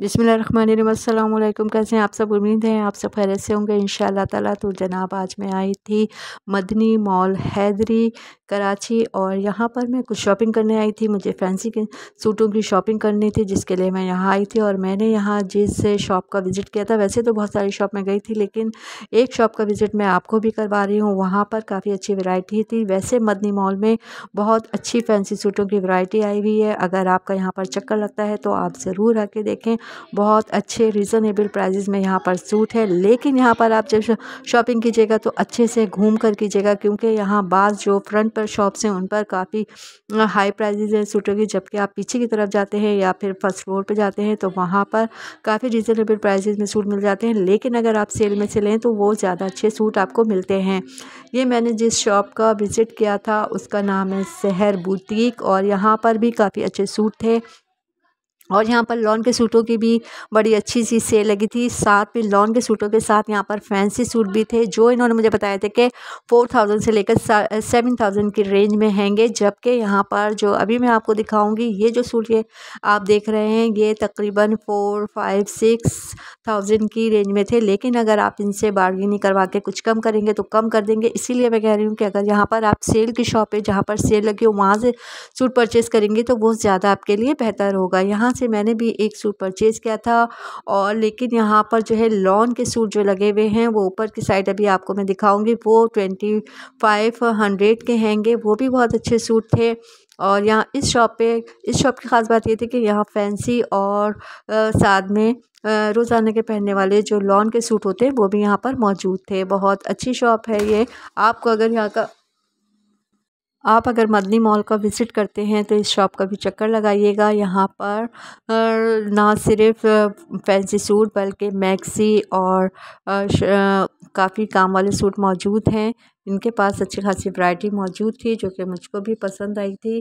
बिसमीम कैसे हैं आप सब उम्मीद है आप सब खैर से होंगे इन ताला तो जनाब आज मैं आई थी मदनी मॉल हैदरी कराची और यहाँ पर मैं कुछ शॉपिंग करने आई थी मुझे फैंसी के सूटों की शॉपिंग करनी थी जिसके लिए मैं यहाँ आई थी और मैंने यहाँ जिस शॉप का विज़िट किया था वैसे तो बहुत सारी शॉप में गई थी लेकिन एक शॉप का विज़िट मैं आपको भी करवा रही हूँ वहाँ पर काफ़ी अच्छी वैरायटी थी वैसे मदनी मॉल में बहुत अच्छी फैंसी सूटों की वैरायटी आई हुई है अगर आपका यहाँ पर चक्कर लगता है तो आप ज़रूर आके देखें बहुत अच्छे रिज़नेबल प्राइजेज़ में यहाँ पर सूट है लेकिन यहाँ पर आप जब शॉपिंग कीजिएगा तो अच्छे से घूम कर कीजिएगा क्योंकि यहाँ बाज़ जो फ्रंट पर शॉप्स हैं उन पर काफ़ी हाई प्राइजेज हैं सूटों की जबकि आप पीछे की तरफ जाते हैं या फिर फर्स्ट फ्लोर पर जाते हैं तो वहाँ पर काफ़ी रिजनेबल प्राइजेज में सूट मिल जाते हैं लेकिन अगर आप सेल में से लें तो वो ज़्यादा अच्छे सूट आपको मिलते हैं ये मैंने जिस शॉप का विज़िट किया था उसका नाम है शहर बुटीक और यहाँ पर भी काफ़ी अच्छे सूट थे और यहाँ पर लॉन के सूटों की भी बड़ी अच्छी सी सेल लगी थी साथ में लॉन के सूटों के साथ यहाँ पर फैंसी सूट भी थे जो इन्होंने मुझे बताया था कि फोर थाउजेंड से लेकर सेवन थाउजेंड की रेंज में हैंगे जबकि यहाँ पर जो अभी मैं आपको दिखाऊंगी ये जो सूट ये आप देख रहे हैं ये तकरीबन फ़ोर फाइव सिक्स थाउजेंड की रेंज में थे लेकिन अगर आप इनसे बार्गेनिंग करवा के कुछ कम करेंगे तो कम कर देंगे इसीलिए मैं कह रही हूँ कि अगर यहाँ पर आप सेल की शॉप है जहाँ पर सेल लगी हो वहाँ से सूट परचेज़ करेंगे तो वो ज़्यादा आपके लिए बेहतर होगा यहाँ से मैंने भी एक सूट परचेज़ किया था और लेकिन यहाँ पर जो है लॉन के सूट जो लगे हुए हैं वो ऊपर की साइड अभी आपको मैं दिखाऊंगी वो ट्वेंटी फाइव हंड्रेड के हैंगे वो भी बहुत अच्छे सूट थे और यहाँ इस शॉप पे इस शॉप की ख़ास बात ये थी कि यहाँ फैंसी और आ, साथ में रोज़ाना के पहनने वाले जो लॉन के सूट होते हैं वो भी यहाँ पर मौजूद थे बहुत अच्छी शॉप है ये आपको अगर यहाँ का आप अगर मदनी मॉल का विज़िट करते हैं तो इस शॉप का भी चक्कर लगाइएगा यहाँ पर ना सिर्फ फैंसी सूट बल्कि मैक्सी और काफ़ी काम वाले सूट मौजूद हैं इनके पास अच्छी खासी वैरायटी मौजूद थी जो कि मुझको भी पसंद आई थी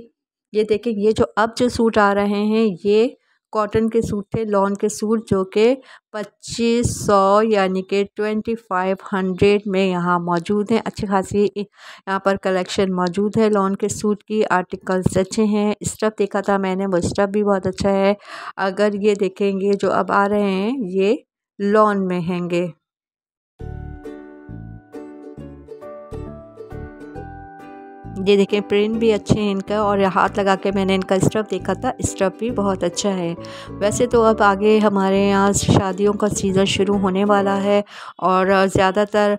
ये देखें ये जो अब जो सूट आ रहे हैं ये कॉटन के सूट थे लॉन के सूट जो कि पच्चीस सौ यानी कि ट्वेंटी फाइव हंड्रेड में यहाँ मौजूद हैं अच्छी खासी यहाँ पर कलेक्शन मौजूद है लॉन के सूट की आर्टिकल्स अच्छे हैं स्टफ़ देखा था मैंने वो स्टफ़ भी बहुत अच्छा है अगर ये देखेंगे जो अब आ रहे हैं ये लॉन में हैंगे ये देखें प्रिंट भी अच्छे हैं इनका और हाथ लगा के मैंने इनका स्टफ़ देखा था स्टफ़ भी बहुत अच्छा है वैसे तो अब आगे हमारे यहाँ शादियों का सीज़न शुरू होने वाला है और ज़्यादातर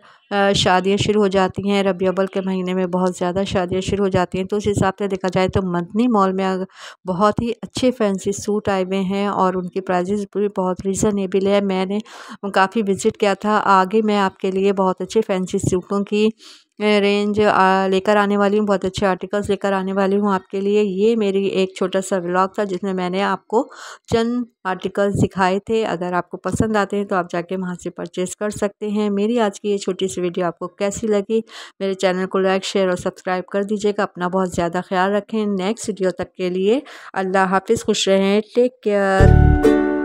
शादियाँ शुरू हो जाती हैं रबी अबल के महीने में बहुत ज़्यादा शादियाँ शुरू हो जाती हैं तो उस हिसाब से देखा जाए तो मदनी मॉल में बहुत ही अच्छे फैंसी सूट आए हुए हैं और उनके प्राइजेस भी बहुत रीज़नेबल है मैंने काफ़ी विज़िट किया था आगे मैं आपके लिए बहुत अच्छे फैंसी सूटों की रेंज लेकर आने वाली हूँ बहुत अच्छे आर्टिकल्स लेकर आने वाली हूँ आपके लिए ये मेरी एक छोटा सा ब्लॉग था जिसमें मैंने आपको चंद आर्टिकल्स दिखाए थे अगर आपको पसंद आते हैं तो आप जाके वहाँ से परचेज़ कर सकते हैं मेरी आज की ये छोटी सी वीडियो आपको कैसी लगी मेरे चैनल को लाइक शेयर और सब्सक्राइब कर दीजिएगा अपना बहुत ज़्यादा ख्याल रखें नेक्स्ट वीडियो तक के लिए अल्लाह हाफिज़ खुश रहें टेक केयर